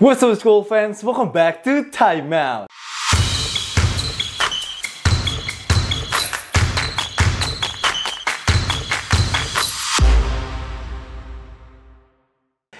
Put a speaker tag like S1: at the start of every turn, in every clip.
S1: What's up school fans, welcome back to Time Out.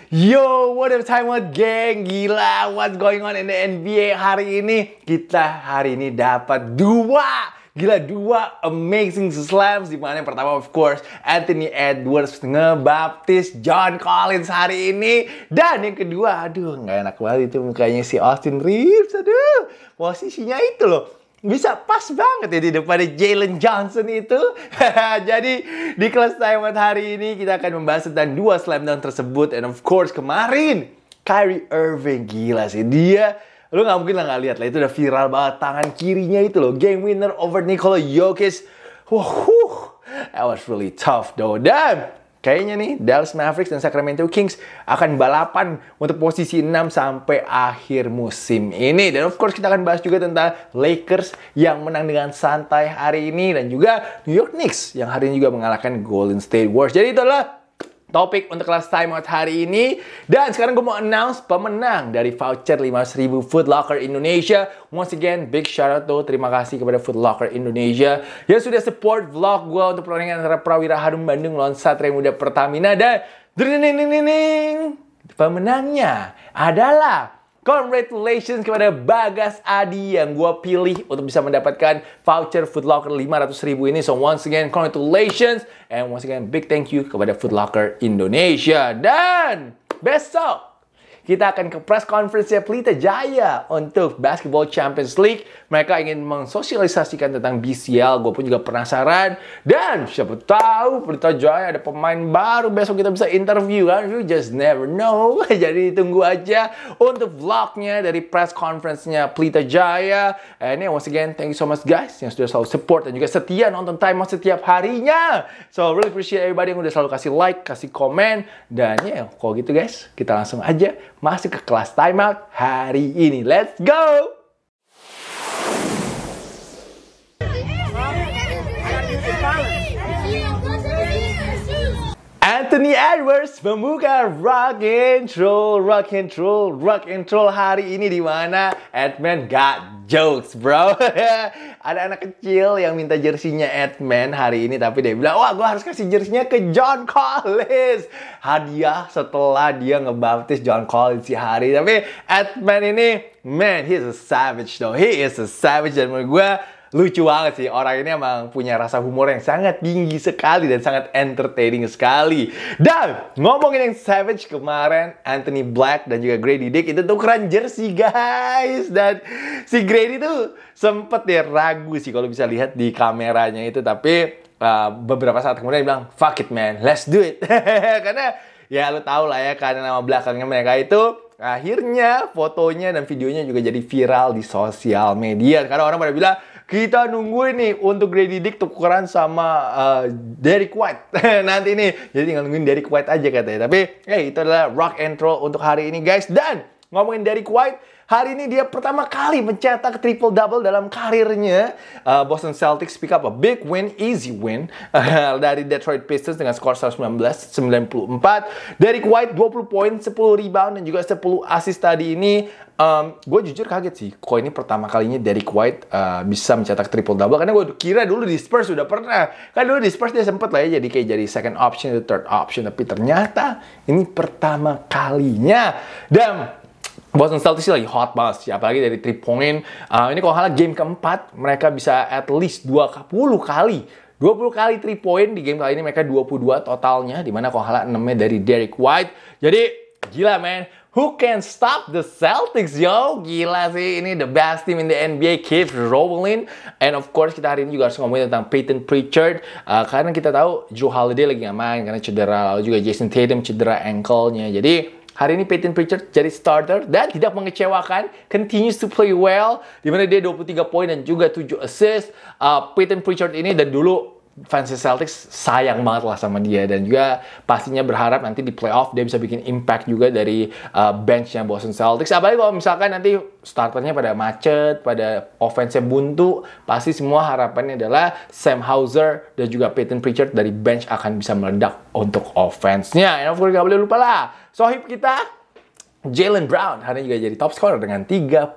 S1: Yo, what up time out geng? Gila, what's going on in the NBA hari ini? Kita hari ini dapat dua Gila, dua amazing slams di mana yang pertama of course Anthony Edwards ngebaptis John Collins hari ini dan yang kedua aduh nggak enak banget itu mukanya si Austin Reeves aduh posisinya itu loh bisa pas banget ya di depannya Jalen Johnson itu. Jadi di kelas Taiwan hari ini kita akan membahas tentang dua slam dunk tersebut. And of course kemarin Kyrie Irving gila sih. Dia Lu nggak mungkin lah nggak lihat lah itu udah viral banget tangan kirinya itu loh game winner over Nikola Jokic. Wah, that was really tough though. dan Kayaknya nih Dallas Mavericks dan Sacramento Kings akan balapan untuk posisi 6 sampai akhir musim ini. Dan of course kita akan bahas juga tentang Lakers yang menang dengan santai hari ini dan juga New York Knicks yang hari ini juga mengalahkan Golden State Warriors. Jadi itulah topik untuk kelas time out hari ini. Dan sekarang gue mau announce pemenang dari voucher 5000 Food Locker Indonesia. Once again, big shout out to Terima kasih kepada Food Locker Indonesia yang sudah support vlog gue untuk pertandingan antara Prawira Harum Bandung lawan Satria Muda Pertamina. Dan pemenangnya adalah Congratulations kepada Bagas Adi yang gue pilih untuk bisa mendapatkan voucher Food Locker 500 ribu ini. So once again, congratulations. And once again, big thank you kepada Food Locker Indonesia. Dan besok kita akan ke press conference Pelita Jaya untuk Basketball Champions League. Mereka ingin mensosialisasikan tentang BCL. Gue pun juga penasaran. Dan siapa tahu Pelita Jaya ada pemain baru besok kita bisa interview kan. You just never know. Jadi tunggu aja untuk vlognya dari press conference-nya Pelita Jaya. And yeah, once again, thank you so much guys yang sudah selalu support dan juga setia nonton Time setiap harinya. So really appreciate everybody yang udah selalu kasih like, kasih komen. Dan ya, yeah, kalau gitu guys, kita langsung aja masuk ke kelas timeout hari ini. Let's go! Anthony Edwards membuka rock and roll, rock and roll, rock and roll hari ini di mana Edman got jokes, bro. Ada anak kecil yang minta jersinya Edman hari ini tapi dia bilang, "Wah, gue harus kasih jersinya ke John Collins." Hadiah setelah dia ngebaptis John Collins si hari. Tapi Edman ini, man, he is a savage though. He is a savage dan menurut gue lucu banget sih orang ini emang punya rasa humor yang sangat tinggi sekali dan sangat entertaining sekali dan ngomongin yang savage kemarin Anthony Black dan juga Grady Dick itu tukeran jersey guys dan si Grady tuh sempet ya ragu sih kalau bisa lihat di kameranya itu tapi uh, beberapa saat kemudian dia bilang fuck it man let's do it karena ya lo tau lah ya karena nama belakangnya mereka itu akhirnya fotonya dan videonya juga jadi viral di sosial media karena orang pada bilang kita nunggu ini untuk Grady Dick tukeran sama uh, eh, Derek White. Nanti nih, jadi tinggal nungguin Derek White aja katanya. Tapi, hey, eh, itu adalah rock and roll untuk hari ini guys. Dan ngomongin Derek White, Hari ini dia pertama kali mencetak triple-double dalam karirnya. Uh, Boston Celtics pick up a big win, easy win uh, dari Detroit Pistons dengan skor 119-94. Derek White 20 poin, 10 rebound, dan juga 10 assist tadi ini. Um, gue jujur kaget sih, kok ini pertama kalinya Derek White uh, bisa mencetak triple-double. Karena gue kira dulu di Spurs sudah pernah. Kan dulu di Spurs dia sempet lah ya jadi kayak jadi second option, third option. Tapi ternyata ini pertama kalinya. Dan Boston Celtics lagi hot banget sih, apalagi dari 3 point. Uh, ini kalau salah game keempat, mereka bisa at least 20 kali 20 kali 3 point di game kali ini mereka 22 totalnya Dimana kalau halal 6-nya dari Derek White. Jadi gila man, who can stop the Celtics yo? Gila sih ini the best team in the NBA keeps rolling. And of course kita hari ini juga harus ngomongin tentang Peyton Pritchard uh, karena kita tahu Joe Holiday lagi gak main karena cedera lalu juga Jason Tatum cedera ankle-nya. Jadi Hari ini Peyton Pritchard jadi starter dan tidak mengecewakan, continues to play well Dimana dia 23 poin dan juga 7 assist. Uh, Peyton Pritchard ini dan dulu fans Celtics sayang banget lah sama dia dan juga pastinya berharap nanti di playoff dia bisa bikin impact juga dari uh, benchnya Boston Celtics apalagi kalau misalkan nanti starternya pada macet, pada offense buntu, pasti semua harapannya adalah Sam Hauser dan juga Peyton Pritchard dari bench akan bisa meledak untuk offense-nya. And of course, gak boleh lupa lah, sohib kita Jalen Brown hari ini juga jadi top scorer dengan 31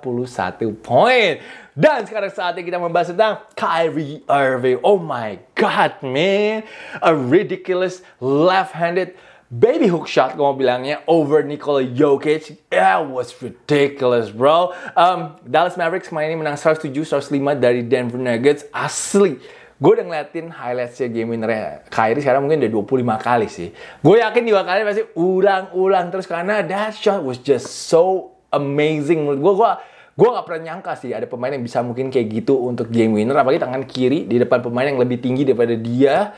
S1: poin. Dan sekarang saatnya kita membahas tentang Kyrie Irving. Oh my god, man. A ridiculous left-handed baby hook shot mau bilangnya over Nikola Jokic. That was ridiculous, bro. Um, Dallas Mavericks kemarin ini menang 107-105 dari Denver Nuggets. Asli gue udah ngeliatin highlightsnya game winnernya Kairi sekarang mungkin udah 25 kali sih gue yakin dua kali pasti ulang-ulang terus karena that shot was just so amazing gue gue gue nggak pernah nyangka sih ada pemain yang bisa mungkin kayak gitu untuk game winner apalagi tangan kiri di depan pemain yang lebih tinggi daripada dia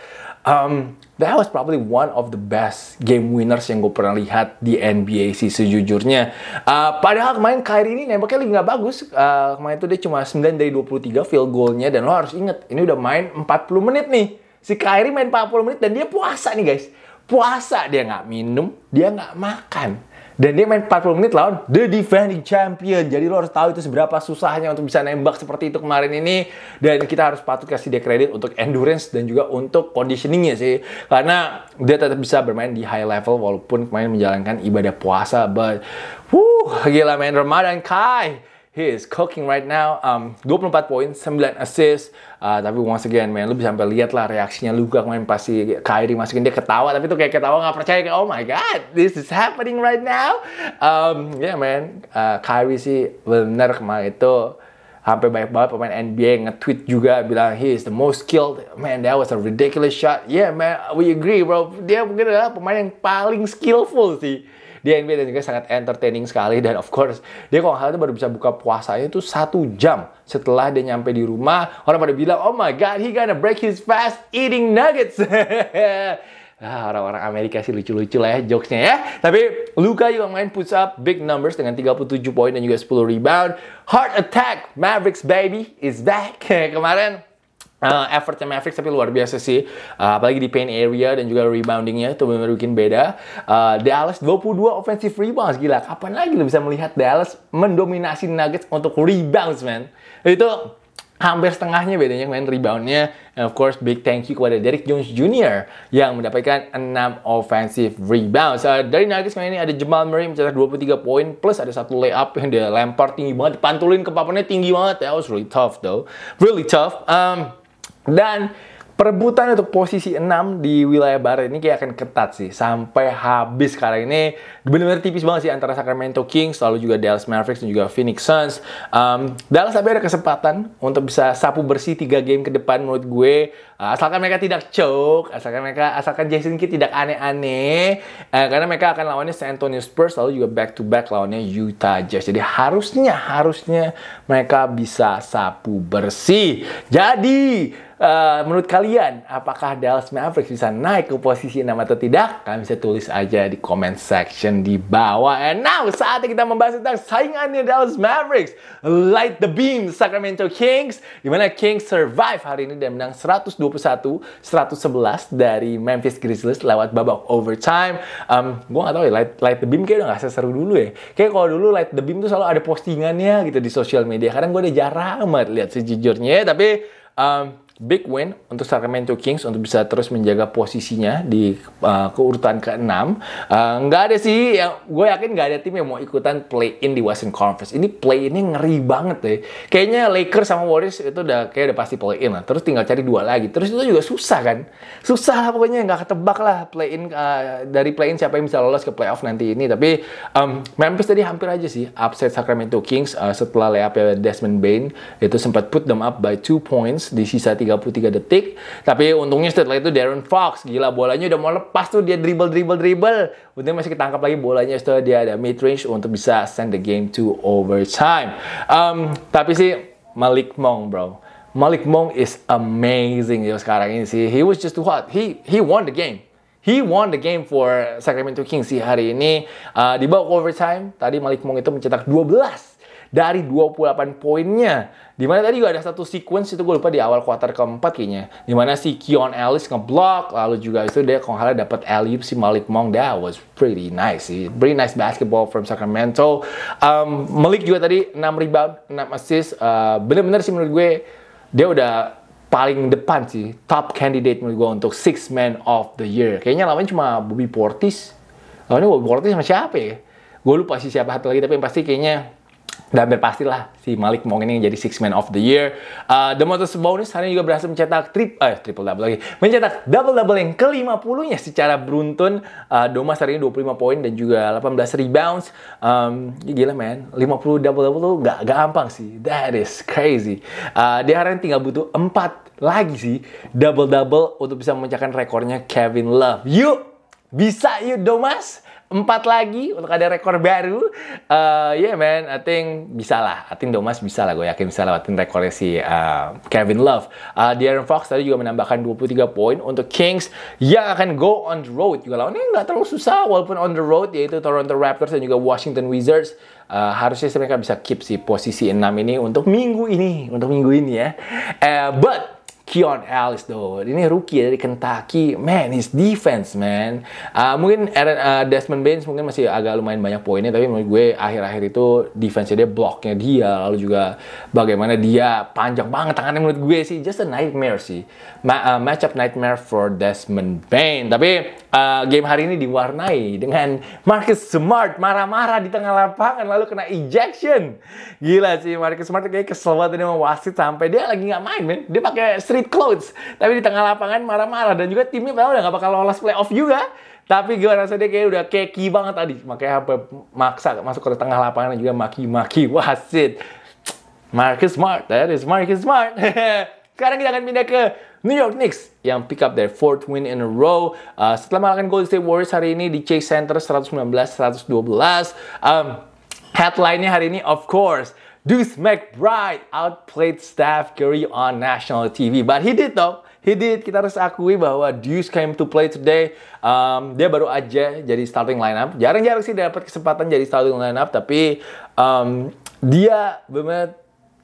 S1: um, that was probably one of the best game winners yang gue pernah lihat di NBA sih sejujurnya. Uh, padahal kemarin Kyrie ini nembaknya lagi nggak bagus. Uh, kemarin itu dia cuma 9 dari 23 field goalnya dan lo harus inget ini udah main 40 menit nih. Si Kyrie main 40 menit dan dia puasa nih guys. Puasa dia nggak minum, dia nggak makan. Dan dia main 40 menit lawan The Defending Champion. Jadi lo harus tahu itu seberapa susahnya untuk bisa nembak seperti itu kemarin ini. Dan kita harus patut kasih dia kredit untuk endurance dan juga untuk conditioningnya sih. Karena dia tetap bisa bermain di high level walaupun kemarin menjalankan ibadah puasa. But, wuh, gila main Ramadan Kai he is cooking right now. Um, 24 poin, 9 assist. Uh, tapi once again, man, lu bisa sampai lihat lah reaksinya Luka kemarin pasti Kyrie masukin dia ketawa, tapi tuh kayak ketawa nggak percaya kayak oh my god, this is happening right now. Um, yeah man, uh, Kyrie sih benar kemarin itu sampai banyak banget pemain NBA nge-tweet juga bilang he is the most skilled man that was a ridiculous shot yeah man we agree bro dia mungkin adalah pemain yang paling skillful sih di NBA dan juga sangat entertaining sekali dan of course dia kalau hal itu baru bisa buka puasanya itu satu jam setelah dia nyampe di rumah orang pada bilang oh my god he gonna break his fast eating nuggets Ah, orang-orang Amerika sih lucu-lucu lah ya jokesnya ya. Tapi Luka juga main push up big numbers dengan 37 poin dan juga 10 rebound. Heart attack, Mavericks baby is back. Kemarin Uh, eh, effortnya Maverick tapi luar biasa sih uh, apalagi di paint area dan juga reboundingnya itu benar-benar bikin beda uh, Dallas 22 offensive rebounds gila kapan lagi lo bisa melihat Dallas mendominasi Nuggets untuk rebounds man itu hampir setengahnya bedanya main reboundnya And of course big thank you kepada Derek Jones Jr. yang mendapatkan 6 offensive rebounds uh, dari Nuggets main ini ada Jamal Murray mencetak 23 poin plus ada satu layup yang dia lempar tinggi banget pantulin ke papannya tinggi banget that was really tough though really tough um, dan perebutan untuk posisi 6 di wilayah barat ini kayak akan ketat sih sampai habis kali ini benar-benar tipis banget sih antara Sacramento Kings lalu juga Dallas Mavericks dan juga Phoenix Suns um, Dallas tapi ada kesempatan untuk bisa sapu bersih 3 game ke depan menurut gue uh, asalkan mereka tidak choke asalkan mereka asalkan Jason Kidd tidak aneh-aneh uh, karena mereka akan lawannya San Antonio Spurs lalu juga back to back lawannya Utah Jazz jadi harusnya harusnya mereka bisa sapu bersih jadi Uh, menurut kalian, apakah Dallas Mavericks bisa naik ke posisi 6 atau tidak? Kalian bisa tulis aja di comment section di bawah. And now, saatnya kita membahas tentang saingannya Dallas Mavericks. Light the beam, Sacramento Kings. Dimana Kings survive hari ini dan menang 121-111 dari Memphis Grizzlies lewat babak overtime. Um, gue gak tau ya, light, light the beam kayak udah gak seseru dulu ya. Kayak kalau dulu light the beam tuh selalu ada postingannya gitu di sosial media. Karena gue udah jarang banget lihat sejujurnya. Tapi... Um, big win untuk Sacramento Kings untuk bisa terus menjaga posisinya di uh, keurutan ke-6. Uh, nggak uh, ada sih, ya, gue yakin nggak ada tim yang mau ikutan play-in di Western Conference. Ini play ini ngeri banget deh. Kayaknya Lakers sama Warriors itu udah kayak udah pasti play-in lah. Terus tinggal cari dua lagi. Terus itu juga susah kan? Susah lah pokoknya, nggak ketebak lah play-in uh, dari play-in siapa yang bisa lolos ke playoff nanti ini. Tapi um, Memphis tadi hampir aja sih upset Sacramento Kings uh, setelah layup Desmond Bain itu sempat put them up by two points di sisa 3 33 detik. Tapi untungnya setelah itu Darren Fox, gila bolanya udah mau lepas tuh dia dribble dribble dribble. Untungnya masih ketangkap lagi bolanya setelah dia ada mid range untuk bisa send the game to overtime. Um, tapi sih Malik Monk bro. Malik Monk is amazing yo sekarang ini sih. He was just too hot. He he won the game. He won the game for Sacramento Kings sih hari ini. Uh, di bawah overtime, tadi Malik Monk itu mencetak 12 dari 28 poinnya. Dimana tadi gue ada satu sequence itu gue lupa di awal kuarter keempat kayaknya. Dimana si Kion Ellis ngeblok, lalu juga itu dia kalau nggak dapat alley si Malik Monk. That was pretty nice sih. Pretty nice basketball from Sacramento. Um, Malik juga tadi 6 rebound, 6 assist. bener uh, Bener-bener sih menurut gue dia udah paling depan sih top candidate menurut gue untuk six man of the year kayaknya lawannya cuma Bobby Portis lawannya Bobby Portis sama siapa ya gue lupa sih siapa satu lagi tapi yang pasti kayaknya dan hampir pastilah si Malik Monk ini jadi six man of the year. Uh, Motors Bonus hari ini juga berhasil mencetak trip, eh, triple double lagi, mencetak double double yang ke 50 nya secara beruntun. Uh, Domas hari ini 25 poin dan juga 18 rebounds. Um, gila man, 50 double double tuh gak, gampang sih. That is crazy. Uh, dia hari ini tinggal butuh 4 lagi sih double double untuk bisa memecahkan rekornya Kevin Love. Yuk, bisa yuk Domas empat lagi untuk ada rekor baru. Uh, yeah man, I think bisa lah. I think Domas bisa lah, gue yakin bisa lewatin rekornya si uh, Kevin Love. Uh, eh, Darren Fox tadi juga menambahkan 23 poin untuk Kings yang akan go on the road. Juga lawannya nggak terlalu susah walaupun on the road yaitu Toronto Raptors dan juga Washington Wizards. Uh, harusnya mereka bisa keep si posisi 6 ini untuk minggu ini, untuk minggu ini ya. Uh, but Keon Ellis tuh. Ini rookie dari Kentucky. Man, his defense, man. Uh, mungkin Aaron, uh, Desmond Baines mungkin masih agak lumayan banyak poinnya, tapi menurut gue akhir-akhir itu defense dia bloknya dia, lalu juga bagaimana dia panjang banget tangannya menurut gue sih just a nightmare sih. Ma uh, matchup nightmare for Desmond Bain. Tapi uh, game hari ini diwarnai dengan Marcus Smart marah-marah di tengah lapangan lalu kena ejection. Gila sih Marcus Smart kayak kesel banget ini sama wasit sampai dia lagi nggak main men. Dia pakai street clothes tapi di tengah lapangan marah-marah dan juga timnya padahal udah nggak bakal lolos playoff juga. Tapi gue rasa dia kayak udah keki banget tadi. Makanya apa maksa masuk ke tengah lapangan dan juga maki-maki wasit. Marcus Smart, that is Marcus Smart. Sekarang kita akan pindah ke New York Knicks yang pick up their fourth win in a row uh, setelah mengalahkan Golden State Warriors hari ini di Chase Center 119-112. Um, headline-nya hari ini of course Deuce McBride outplayed Steph Curry on national TV, but he did though. He did. Kita harus akui bahwa Deuce came to play today. Um, dia baru aja jadi starting lineup. Jarang-jarang sih dapat kesempatan jadi starting lineup, tapi um, dia benar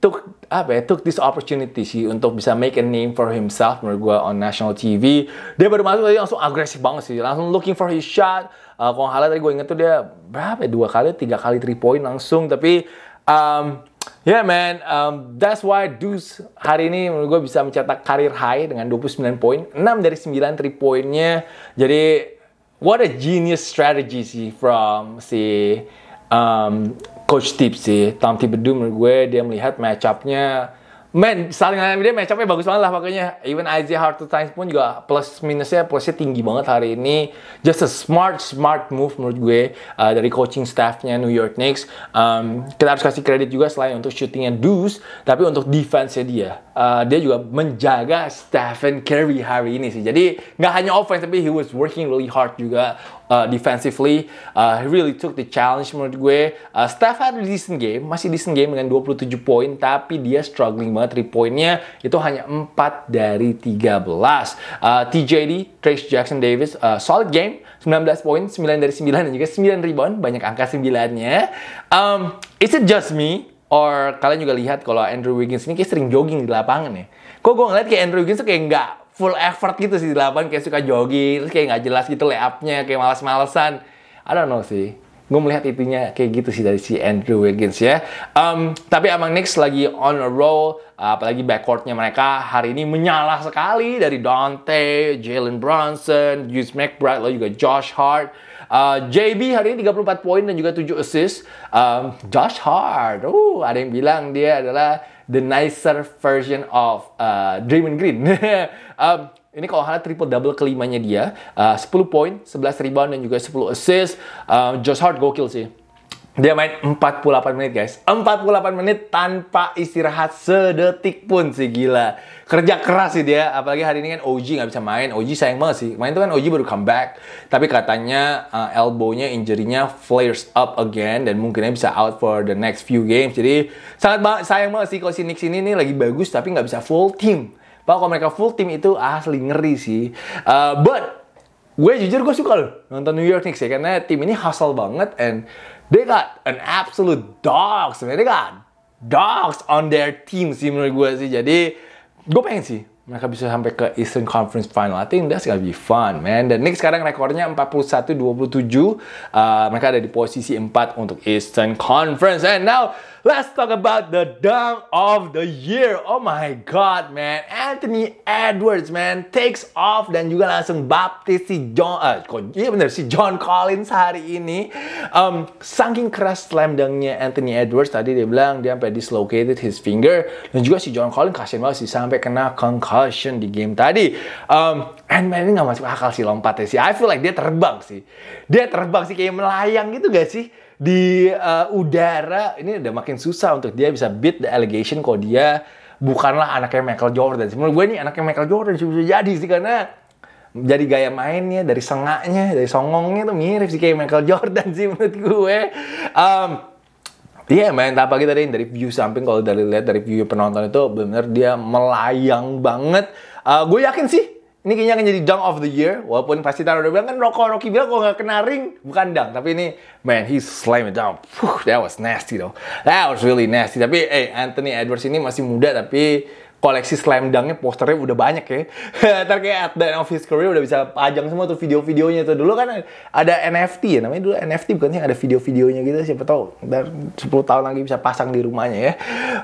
S1: took apa ya took this opportunity sih untuk bisa make a name for himself menurut gue on national TV dia baru masuk tadi langsung agresif banget sih langsung looking for his shot uh, kalau nggak tadi gue inget tuh dia berapa ya, dua kali tiga kali three point langsung tapi um, Yeah man, um, that's why Deuce hari ini menurut gue bisa mencetak karir high dengan 29 point, 6 dari 9 3 poinnya. Jadi what a genius strategy sih from si um, coach tips sih. Tom Thibodeau menurut gue dia melihat matchupnya, Men, saling Men, dia matchupnya bagus banget lah pokoknya. Even Isaiah Times pun juga plus minusnya plusnya tinggi banget hari ini. Just a smart smart move menurut gue uh, dari coaching staffnya New York Knicks. Um, kita harus kasih kredit juga selain untuk shootingnya Deuce, tapi untuk defense-nya dia. Uh, dia juga menjaga Stephen Curry hari ini sih. Jadi nggak hanya offense tapi he was working really hard juga uh, defensively. Uh, really took the challenge menurut gue. Uh, Steph had a decent game, masih decent game dengan 27 poin, tapi dia struggling banget 3 poinnya itu hanya 4 dari 13. Uh, TJD, Trace Jackson Davis, uh, solid game, 19 poin, 9 dari 9 dan juga 9 rebound, banyak angka 9-nya. Um, is it just me? Or kalian juga lihat kalau Andrew Wiggins ini kayak sering jogging di lapangan ya. Kok gue ngeliat kayak Andrew Wiggins tuh kayak nggak full effort gitu sih delapan kayak suka jogging terus kayak nggak jelas gitu layupnya kayak malas-malesan I don't know sih gue melihat itunya kayak gitu sih dari si Andrew Wiggins ya. Um, tapi emang Knicks lagi on a roll, apalagi backcourtnya mereka hari ini menyala sekali dari Dante, Jalen Brunson, Jus McBride, lalu juga Josh Hart. Uh, eh, JB hari ini 34 poin dan juga 7 assist. Um, Josh Hart, uh, ada yang bilang dia adalah the nicer version of uh, Draymond Green. um, ini kalau halnya triple double kelimanya dia, uh, 10 poin, 11 rebound dan juga 10 assist. Uh, Josh Hart gokil sih dia main 48 menit guys. 48 menit tanpa istirahat sedetik pun sih gila. Kerja keras sih dia. Apalagi hari ini kan OG gak bisa main. OG sayang banget sih. Main itu kan OG baru comeback. Tapi katanya uh, elbownya injurinya flares up again. Dan mungkinnya bisa out for the next few games. Jadi sangat ba sayang banget sih kalau si Knicks ini nih lagi bagus tapi gak bisa full team. Pak, kalau mereka full team itu asli ngeri sih. Uh, but gue jujur gue suka loh nonton New York Knicks ya karena tim ini hustle banget and They got an absolute dogs, man. They got dogs on their team sih menurut gue sih. Jadi gue pengen sih mereka bisa sampai ke Eastern Conference Final. I think that's gonna be fun, man. Dan Knicks sekarang rekornya 41-27. Uh, mereka ada di posisi 4 untuk Eastern Conference. And now Let's talk about the dunk of the year. Oh my god, man. Anthony Edwards, man, takes off dan juga langsung baptis si John uh, kok iya bener si John Collins hari ini. Um, saking keras slam dunknya Anthony Edwards tadi dia bilang dia sampai dislocated his finger dan juga si John Collins kasihan banget sih sampai kena concussion di game tadi. Um, and man ini gak masuk akal sih lompatnya sih. I feel like dia terbang sih. Dia terbang sih kayak melayang gitu gak sih? di uh, udara ini udah makin susah untuk dia bisa beat the allegation kalau dia bukanlah anaknya Michael Jordan. Menurut gue nih anaknya Michael Jordan sih bisa jadi sih karena jadi gaya mainnya, dari sengaknya, dari songongnya tuh mirip sih kayak Michael Jordan sih menurut gue. Um, Iya yeah, main apa gitu deh dari view samping kalau dari lihat dari view penonton itu benar dia melayang banget. Uh, eh, gue yakin sih ini kayaknya akan jadi dunk of the year. Walaupun pasti taruh udah bilang kan rokok Rocky bilang kok nggak kena ring bukan dunk. Tapi ini man he slam it down. Whew, that was nasty though. That was really nasty. Tapi eh Anthony Edwards ini masih muda tapi koleksi slam dunknya posternya udah banyak ya. Ntar kayak at the end of his career udah bisa pajang semua tuh video-videonya tuh. Dulu kan ada NFT ya namanya dulu NFT bukan sih ada video-videonya gitu siapa tahu ntar 10 tahun lagi bisa pasang di rumahnya ya.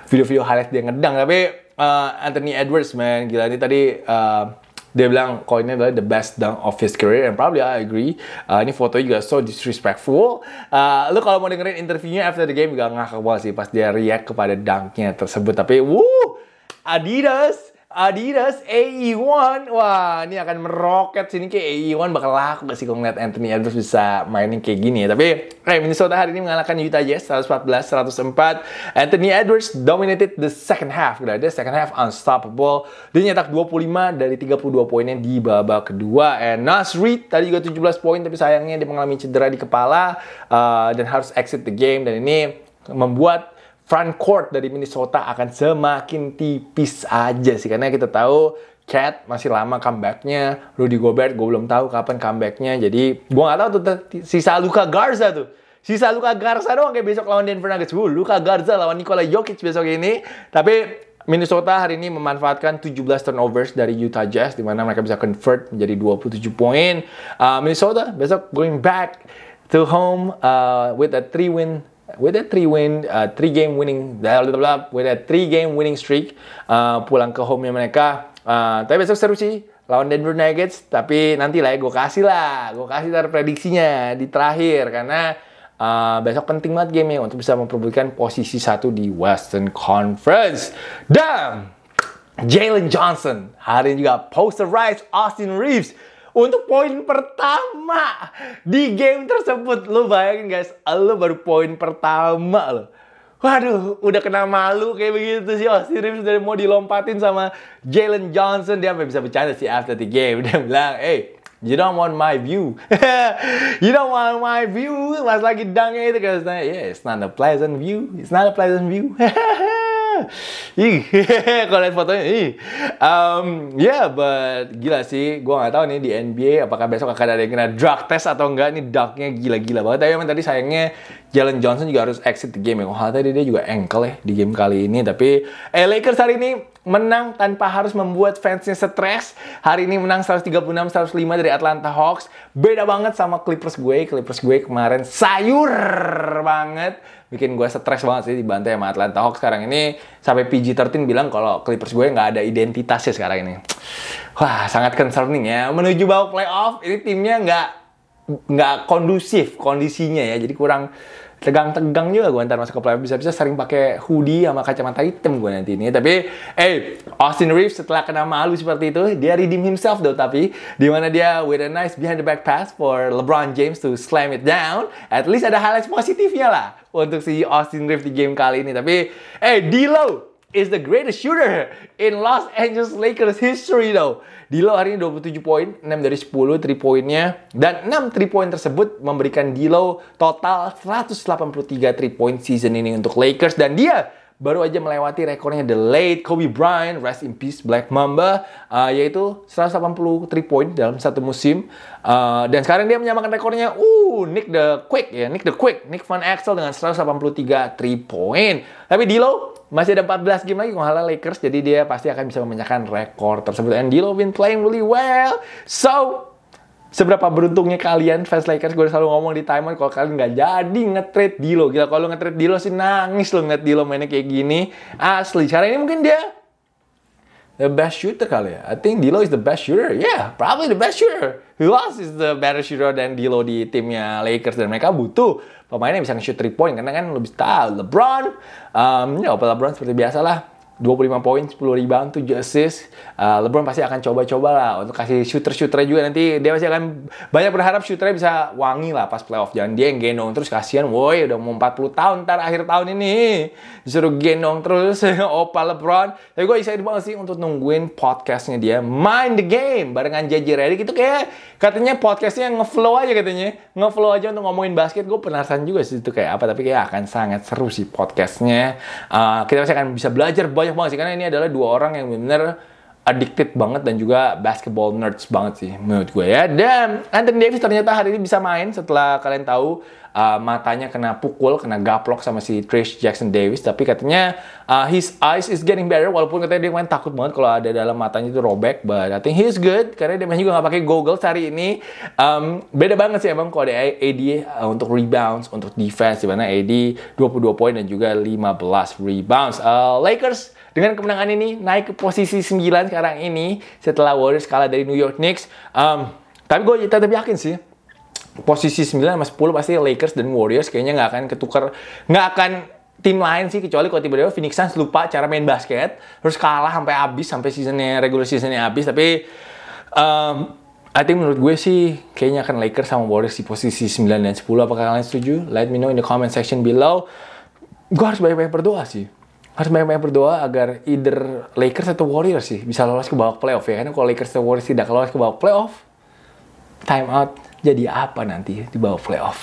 S1: Video-video highlight dia ngedang tapi uh, Anthony Edwards man gila ini tadi uh, dia bilang koinnya adalah the best dunk of his career and probably I agree uh, ini fotonya juga so disrespectful uh, lu kalau mau dengerin interviewnya after the game juga ngakak banget sih pas dia react kepada dunknya tersebut tapi wuh Adidas Adidas AE1. Wah, ini akan meroket sini ke AE1 bakal laku gak sih kalau ngeliat Anthony Edwards bisa mainin kayak gini ya. Tapi kayak eh, Minnesota hari ini mengalahkan Utah Jazz 114-104. Anthony Edwards dominated the second half. Gila, gitu dia second half unstoppable. Dia nyetak 25 dari 32 poinnya di babak kedua. And Nas Reed tadi juga 17 poin tapi sayangnya dia mengalami cedera di kepala uh, dan harus exit the game dan ini membuat front court dari Minnesota akan semakin tipis aja sih karena kita tahu Cat masih lama comebacknya Rudy Gobert gue belum tahu kapan comebacknya jadi gue gak tahu tuh sisa Luka Garza tuh sisa Luka Garza doang kayak besok lawan Denver Nuggets uh, Luka Garza lawan Nikola Jokic besok ini tapi Minnesota hari ini memanfaatkan 17 turnovers dari Utah Jazz di mana mereka bisa convert menjadi 27 poin. Uh, Minnesota besok going back to home uh, with a three win with a three win uh, three game winning blah, blah, blah, with a three game winning streak uh, pulang ke home-nya mereka. Uh, tapi besok seru sih lawan Denver Nuggets, tapi nanti lah ya gue kasih lah, gue kasih tar prediksinya di terakhir karena uh, besok penting banget game ya untuk bisa memperbutkan posisi satu di Western Conference. Dan Jalen Johnson hari ini juga poster rights Austin Reeves untuk poin pertama di game tersebut. lo bayangin guys, lo baru poin pertama lo. Waduh, udah kena malu kayak begitu sih Oh, si Reeves dari mau dilompatin sama Jalen Johnson. Dia sampai bisa bercanda sih after the game. Dia bilang, eh, hey, You don't want my view. you don't want my view. Mas lagi dangnya itu guys. Nah, yeah, it's not a pleasant view. It's not a pleasant view. ih kalau lihat fotonya ih um, ya yeah, but gila sih gue nggak tahu nih di NBA apakah besok akan ada yang kena drug test atau enggak nih dunknya gila-gila banget tapi emang tadi sayangnya Jalen Johnson juga harus exit the game ya. Hal tadi dia juga ankle ya di game kali ini. Tapi eh, Lakers hari ini menang tanpa harus membuat fansnya stres. Hari ini menang 136-105 dari Atlanta Hawks. Beda banget sama Clippers gue. Clippers gue kemarin sayur banget bikin gue stres banget sih dibantai sama Atlanta Hawks sekarang ini sampai PG-13 bilang kalau Clippers gue nggak ada identitasnya sekarang ini. Wah, sangat concerning ya. Menuju bawah playoff, ini timnya nggak nggak kondusif kondisinya ya. Jadi kurang tegang-tegang juga gue ntar masuk ke playoff bisa-bisa sering pakai hoodie sama kacamata hitam gue nanti ini tapi eh Austin Reeves setelah kena malu seperti itu dia redeem himself though tapi di mana dia with a nice behind the back pass for LeBron James to slam it down at least ada highlights positifnya lah untuk si Austin Reeves di game kali ini tapi eh lo is the greatest shooter in Los Angeles Lakers history though. Dilo hari ini 27 poin, 6 dari 10 3 poinnya dan 6 3 poin tersebut memberikan Dilo total 183 3 poin season ini untuk Lakers dan dia baru aja melewati rekornya the late Kobe Bryant, rest in peace Black Mamba, uh, yaitu tiga point dalam satu musim. Uh, dan sekarang dia menyamakan rekornya, uh, Nick the Quick ya, Nick the Quick, Nick Van Axel dengan 183 3 point. Tapi Dilo masih ada 14 game lagi kalau Lakers, jadi dia pasti akan bisa memecahkan rekor tersebut. And D'Lo been playing really well. So, seberapa beruntungnya kalian fans Lakers gue selalu ngomong di timeout kalau kalian nggak jadi ngetrade Dilo gila kalau ngetrade Dilo sih nangis lo ngetrade Dilo mainnya kayak gini asli cara ini mungkin dia the best shooter kali ya I think Dilo is the best shooter yeah probably the best shooter who else is the better shooter than Dilo di timnya Lakers dan mereka butuh Pemainnya bisa nge-shoot 3 point karena kan lebih ah, tahu LeBron um, ya apa LeBron seperti biasa lah 25 poin, 10 rebound, 7 assist. Uh, LeBron pasti akan coba-coba lah untuk kasih shooter shooter juga nanti dia pasti akan banyak berharap shooternya bisa wangi lah pas playoff. Jangan dia yang genong terus kasihan woi udah mau 40 tahun ntar akhir tahun ini suruh genong terus opa LeBron. Tapi gue excited banget sih untuk nungguin podcastnya dia Mind the Game barengan JJ Redick itu kayak katanya podcastnya ngeflow aja katanya ngeflow aja untuk ngomongin basket gue penasaran juga sih itu kayak apa tapi kayak akan sangat seru sih podcastnya uh, kita pasti akan bisa belajar banyak banyak banget sih karena ini adalah dua orang yang benar-benar addicted banget dan juga basketball nerds banget sih menurut gue ya. Dan Anthony Davis ternyata hari ini bisa main setelah kalian tahu uh, matanya kena pukul, kena gaplok sama si Trish Jackson Davis. Tapi katanya uh, his eyes is getting better walaupun katanya dia main takut banget kalau ada dalam matanya itu robek. But I think he's good karena dia main juga gak pakai goggles hari ini. Um, beda banget sih emang kalau ada AD uh, untuk rebounds, untuk defense dimana AD 22 poin dan juga 15 rebounds. Uh, Lakers dengan kemenangan ini naik ke posisi 9 sekarang ini setelah Warriors kalah dari New York Knicks. Um, tapi gue tetap yakin sih posisi 9 sama 10 pasti Lakers dan Warriors kayaknya nggak akan ketukar nggak akan tim lain sih kecuali kalau tiba-tiba Phoenix Suns lupa cara main basket terus kalah sampai habis sampai seasonnya regular seasonnya habis tapi um, I think menurut gue sih kayaknya akan Lakers sama Warriors di posisi 9 dan 10 apakah kalian setuju? Let me know in the comment section below gue harus banyak-banyak berdoa sih harus banyak-banyak berdoa agar either Lakers atau Warriors sih bisa lolos ke babak playoff ya. Karena kalau Lakers atau Warriors tidak lolos ke babak playoff, time out jadi apa nanti di bawah playoff.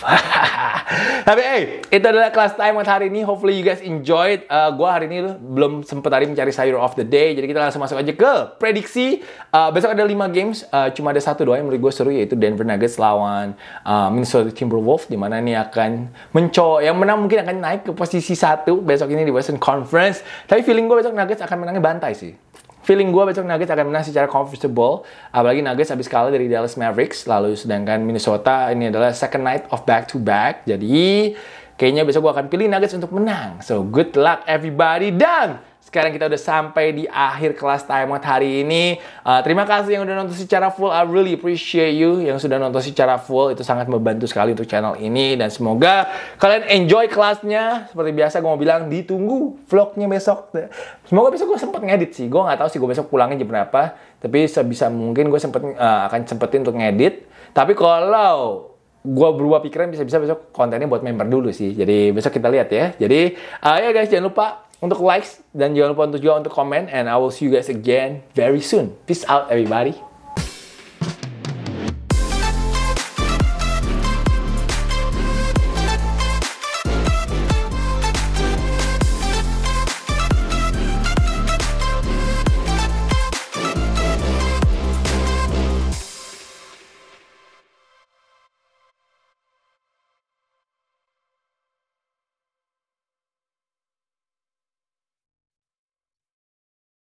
S1: Tapi hey, itu adalah kelas time hari ini. Hopefully you guys enjoyed. Uh, eh, gue hari ini belum sempat tadi mencari sayur of the day. Jadi kita langsung masuk aja ke prediksi. Uh, besok ada 5 games. Uh, cuma ada satu doang yang menurut gue seru yaitu Denver Nuggets lawan uh, Minnesota Timberwolves. Dimana ini akan mencoba Yang menang mungkin akan naik ke posisi satu besok ini di Western Conference. Tapi feeling gue besok Nuggets akan menangnya bantai sih. Feeling gue besok Nuggets akan menang secara comfortable, apalagi Nuggets habis kalah dari Dallas Mavericks, lalu sedangkan Minnesota ini adalah second night of back-to-back, jadi kayaknya besok gue akan pilih Nuggets untuk menang. So, good luck everybody, dan sekarang kita udah sampai di akhir kelas timeout hari ini. Uh, terima kasih yang udah nonton secara full. I really appreciate you yang sudah nonton secara full. Itu sangat membantu sekali untuk channel ini. Dan semoga kalian enjoy kelasnya. Seperti biasa gue mau bilang ditunggu vlognya besok. Semoga besok gue sempet ngedit sih. Gue gak tahu sih gue besok pulangnya jam berapa. Tapi sebisa mungkin gue sempet, uh, akan sempetin untuk ngedit. Tapi kalau gue berubah pikiran bisa-bisa besok kontennya buat member dulu sih. Jadi besok kita lihat ya. Jadi uh, ya guys jangan lupa untuk likes dan jangan lupa untuk juga untuk komen and I will see you guys again very soon. Peace out everybody.